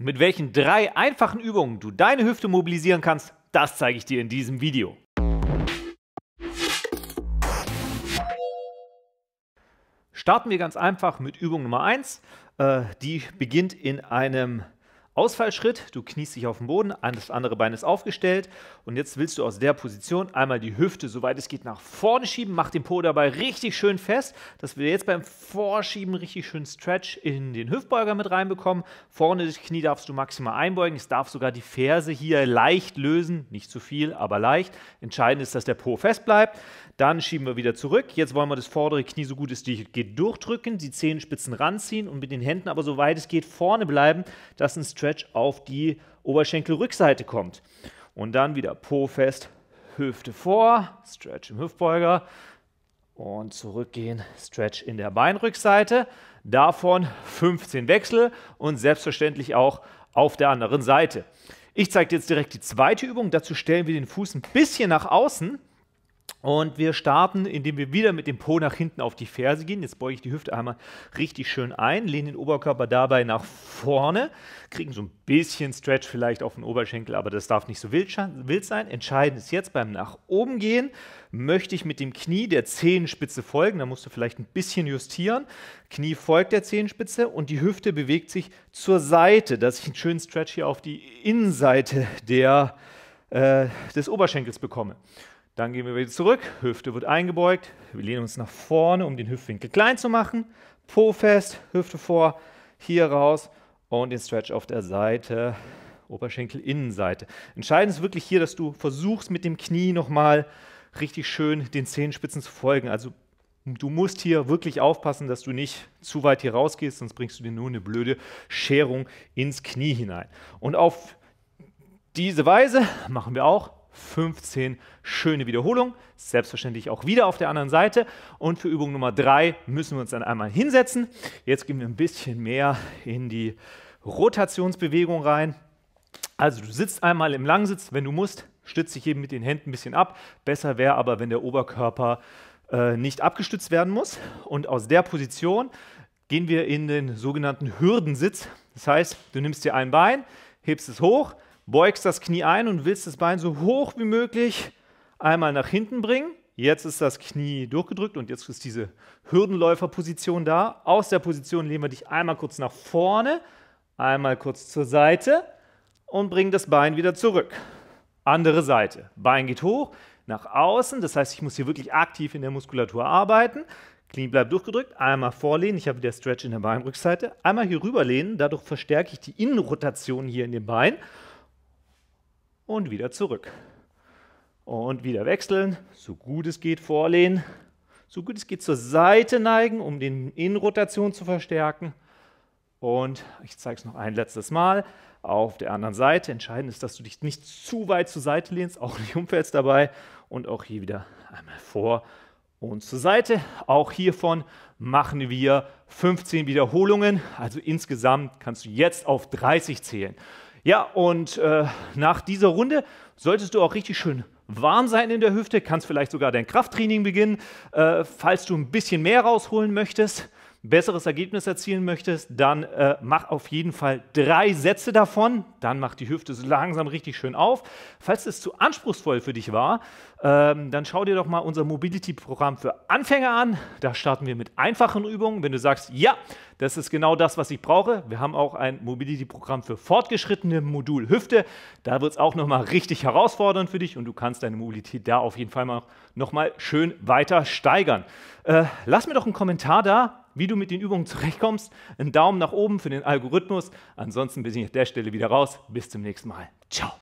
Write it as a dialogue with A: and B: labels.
A: mit welchen drei einfachen Übungen du deine Hüfte mobilisieren kannst, das zeige ich dir in diesem Video. Starten wir ganz einfach mit Übung Nummer 1. Äh, die beginnt in einem Ausfallschritt, du kniest dich auf den Boden, das andere Bein ist aufgestellt und jetzt willst du aus der Position einmal die Hüfte, soweit es geht, nach vorne schieben, mach den Po dabei richtig schön fest, dass wir jetzt beim Vorschieben richtig schön Stretch in den Hüftbeuger mit reinbekommen. Vorne das Knie darfst du maximal einbeugen, es darf sogar die Ferse hier leicht lösen, nicht zu viel, aber leicht. Entscheidend ist, dass der Po fest bleibt. Dann schieben wir wieder zurück. Jetzt wollen wir das vordere Knie so gut es geht durchdrücken, die Zehenspitzen ranziehen und mit den Händen aber soweit es geht vorne bleiben, dass ein Stretch Stretch auf die Oberschenkelrückseite kommt. Und dann wieder Po fest, Hüfte vor, Stretch im Hüftbeuger und zurückgehen, Stretch in der Beinrückseite. Davon 15 Wechsel und selbstverständlich auch auf der anderen Seite. Ich zeige dir jetzt direkt die zweite Übung. Dazu stellen wir den Fuß ein bisschen nach außen und wir starten, indem wir wieder mit dem Po nach hinten auf die Ferse gehen. Jetzt beuge ich die Hüfte einmal richtig schön ein, lehne den Oberkörper dabei nach vorne, kriegen so ein bisschen Stretch vielleicht auf den Oberschenkel, aber das darf nicht so wild sein. Entscheidend ist jetzt beim Nach oben gehen, möchte ich mit dem Knie der Zehenspitze folgen, da musst du vielleicht ein bisschen justieren. Knie folgt der Zehenspitze und die Hüfte bewegt sich zur Seite, dass ich einen schönen Stretch hier auf die Innenseite der, äh, des Oberschenkels bekomme. Dann gehen wir wieder zurück, Hüfte wird eingebeugt, wir lehnen uns nach vorne, um den Hüftwinkel klein zu machen. Po fest, Hüfte vor, hier raus und den Stretch auf der Seite, Oberschenkelinnenseite. Entscheidend ist wirklich hier, dass du versuchst mit dem Knie nochmal richtig schön den Zehenspitzen zu folgen. Also du musst hier wirklich aufpassen, dass du nicht zu weit hier rausgehst, sonst bringst du dir nur eine blöde Scherung ins Knie hinein. Und auf diese Weise machen wir auch 15 schöne Wiederholungen, selbstverständlich auch wieder auf der anderen Seite. Und für Übung Nummer 3 müssen wir uns dann einmal hinsetzen. Jetzt gehen wir ein bisschen mehr in die Rotationsbewegung rein. Also du sitzt einmal im Langsitz, wenn du musst, stützt dich eben mit den Händen ein bisschen ab. Besser wäre aber, wenn der Oberkörper äh, nicht abgestützt werden muss. Und aus der Position gehen wir in den sogenannten Hürdensitz. Das heißt, du nimmst dir ein Bein, hebst es hoch, beugst das Knie ein und willst das Bein so hoch wie möglich einmal nach hinten bringen. Jetzt ist das Knie durchgedrückt und jetzt ist diese Hürdenläuferposition da. Aus der Position lehnen wir dich einmal kurz nach vorne, einmal kurz zur Seite und bringen das Bein wieder zurück. Andere Seite. Bein geht hoch, nach außen. Das heißt, ich muss hier wirklich aktiv in der Muskulatur arbeiten. Knie bleibt durchgedrückt, einmal vorlehnen, ich habe wieder Stretch in der Beinrückseite, einmal hier rüberlehnen, dadurch verstärke ich die Innenrotation hier in dem Bein und wieder zurück. Und wieder wechseln, so gut es geht vorlehnen, so gut es geht zur Seite neigen, um die Innenrotation zu verstärken. Und ich zeige es noch ein letztes Mal. Auf der anderen Seite entscheidend ist, dass du dich nicht zu weit zur Seite lehnst, auch nicht umfällst dabei. Und auch hier wieder einmal vor und zur Seite. Auch hiervon machen wir 15 Wiederholungen. Also insgesamt kannst du jetzt auf 30 zählen. Ja, und äh, nach dieser Runde solltest du auch richtig schön warm sein in der Hüfte, kannst vielleicht sogar dein Krafttraining beginnen, äh, falls du ein bisschen mehr rausholen möchtest besseres Ergebnis erzielen möchtest, dann äh, mach auf jeden Fall drei Sätze davon. Dann mach die Hüfte so langsam richtig schön auf. Falls es zu anspruchsvoll für dich war, ähm, dann schau dir doch mal unser Mobility-Programm für Anfänger an. Da starten wir mit einfachen Übungen. Wenn du sagst, ja, das ist genau das, was ich brauche. Wir haben auch ein Mobility-Programm für Fortgeschrittene, Modul Hüfte. Da wird es auch nochmal richtig herausfordernd für dich und du kannst deine Mobilität da auf jeden Fall nochmal schön weiter steigern. Äh, lass mir doch einen Kommentar da, wie du mit den Übungen zurechtkommst. Einen Daumen nach oben für den Algorithmus. Ansonsten bin ich an der Stelle wieder raus. Bis zum nächsten Mal. Ciao.